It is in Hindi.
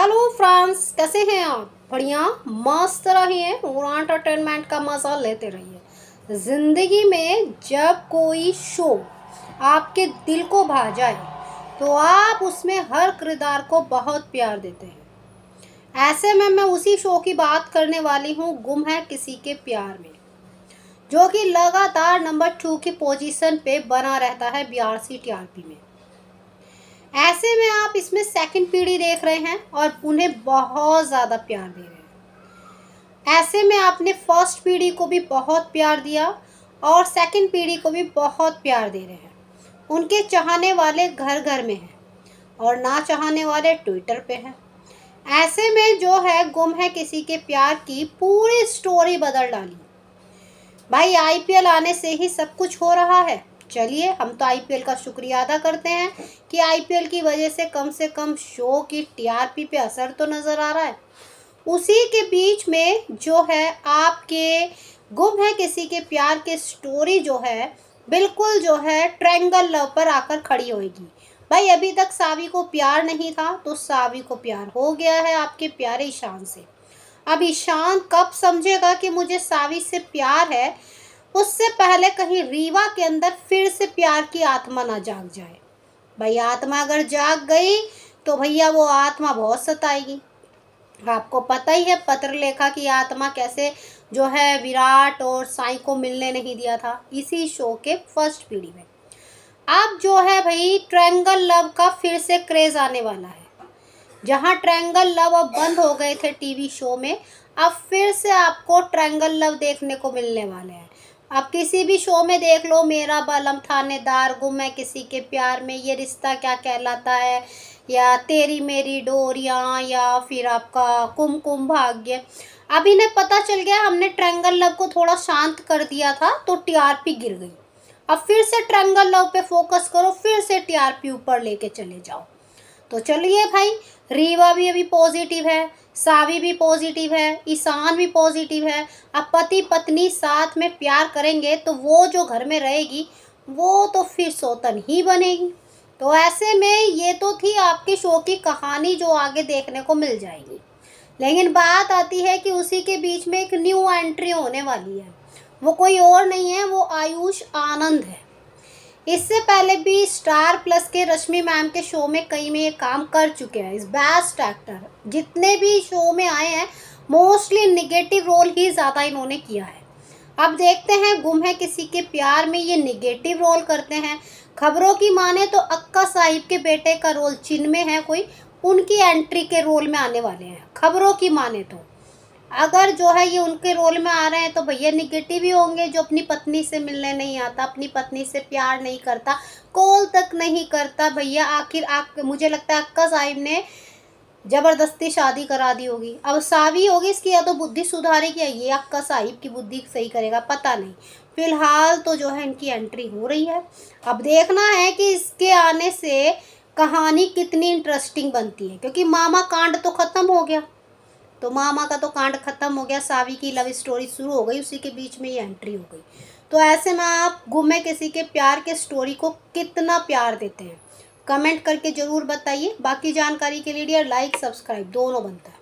हेलो फ्रेंड्स कैसे हैं आप बढ़िया मस्त रहिए और एंटरटेनमेंट का मज़ा लेते रहिए ज़िंदगी में जब कोई शो आपके दिल को भा जाए तो आप उसमें हर किरदार को बहुत प्यार देते हैं ऐसे में मैं उसी शो की बात करने वाली हूँ गुम है किसी के प्यार में जो कि लगातार नंबर टू की पोजीशन पे बना रहता है B R C T R P में ऐसे इसमें सेकंड पीढ़ी देख रहे हैं और उन्हें बहुत ज़्यादा प्यार दे रहे हैं ऐसे में आपने फर्स्ट पीढ़ी को भी बहुत प्यार दिया और सेकंड पीढ़ी को भी बहुत प्यार दे रहे हैं उनके चाहने वाले घर घर में हैं और ना चाहने वाले ट्विटर पे हैं ऐसे में जो है गुम है किसी के प्यार की पूरी स्टोरी बदल डाली भाई आईपीएल आने से ही सब कुछ हो रहा है चलिए हम तो आईपीएल का शुक्रिया अदा करते हैं कि आईपीएल की वजह से कम से कम शो की टीआरपी पे असर तो नज़र आ रहा है उसी के बीच में जो है आपके गुम है किसी के प्यार के स्टोरी जो है बिल्कुल जो है ट्रैंगल लव पर आकर खड़ी होगी भाई अभी तक सावी को प्यार नहीं था तो सावी को प्यार हो गया है आपके प्यारे ईशान से अब ईशान कब समझेगा कि मुझे सावी से प्यार है उससे पहले कहीं रीवा के अंदर फिर से प्यार की आत्मा ना जाग जाए भाई आत्मा अगर जाग गई तो भैया वो आत्मा बहुत सताएगी आपको पता ही है पत्र लेखा की आत्मा कैसे जो है विराट और साई को मिलने नहीं दिया था इसी शो के फर्स्ट पीढ़ी में अब जो है भाई ट्रैंगल लव का फिर से क्रेज़ आने वाला है जहाँ ट्रैंगल लव अब बंद हो गए थे टीवी शो में अब फिर से आपको ट्रैंगल लव देखने को मिलने वाले हैं आप किसी भी शो में देख लो मेरा बलम थानेदार गुम है किसी के प्यार में ये रिश्ता क्या कहलाता है या तेरी मेरी डोरियाँ या फिर आपका कुमकुम भाग्य अब इन्हें पता चल गया हमने ट्रैंगल लव को थोड़ा शांत कर दिया था तो टीआरपी गिर गई अब फिर से ट्रैंगल लव पे फोकस करो फिर से टीआरपी ऊपर लेके चले जाओ तो चलिए भाई रीवा भी अभी पॉजिटिव है सावी भी पॉजिटिव है ईशान भी पॉजिटिव है अब पति पत्नी साथ में प्यार करेंगे तो वो जो घर में रहेगी वो तो फिर सोतन ही बनेगी तो ऐसे में ये तो थी आपके शो की कहानी जो आगे देखने को मिल जाएगी लेकिन बात आती है कि उसी के बीच में एक न्यू एंट्री होने वाली है वो कोई और नहीं है वो आयुष आनंद है इससे पहले भी स्टार प्लस के रश्मि मैम के शो में कई में ये काम कर चुके हैं इस बेस्ट एक्टर जितने भी शो में आए हैं मोस्टली निगेटिव रोल ही ज़्यादा इन्होंने किया है अब देखते हैं गुम है किसी के प्यार में ये निगेटिव रोल करते हैं खबरों की माने तो अक्का साहिब के बेटे का रोल चिन्ह में है कोई उनकी एंट्री के रोल में आने वाले हैं खबरों की माने तो अगर जो है ये उनके रोल में आ रहे हैं तो भैया निगेटिव ही होंगे जो अपनी पत्नी से मिलने नहीं आता अपनी पत्नी से प्यार नहीं करता कॉल तक नहीं करता भैया आखिर आप मुझे लगता है अक्का साहिब ने ज़बरदस्ती शादी करा दी होगी अब सावी होगी इसकी या तो बुद्धि सुधारेगी या ये अक्का साहिब की बुद्धि सही करेगा पता नहीं फिलहाल तो जो है इनकी एंट्री हो रही है अब देखना है कि इसके आने से कहानी कितनी इंटरेस्टिंग बनती है क्योंकि मामा कांड तो ख़त्म हो गया तो मामा का तो कांड खत्म हो गया सावी की लव स्टोरी शुरू हो गई उसी के बीच में ये एंट्री हो गई तो ऐसे में आप गुमे किसी के प्यार के स्टोरी को कितना प्यार देते हैं कमेंट करके ज़रूर बताइए बाकी जानकारी के लिए डियर लाइक सब्सक्राइब दोनों बनता है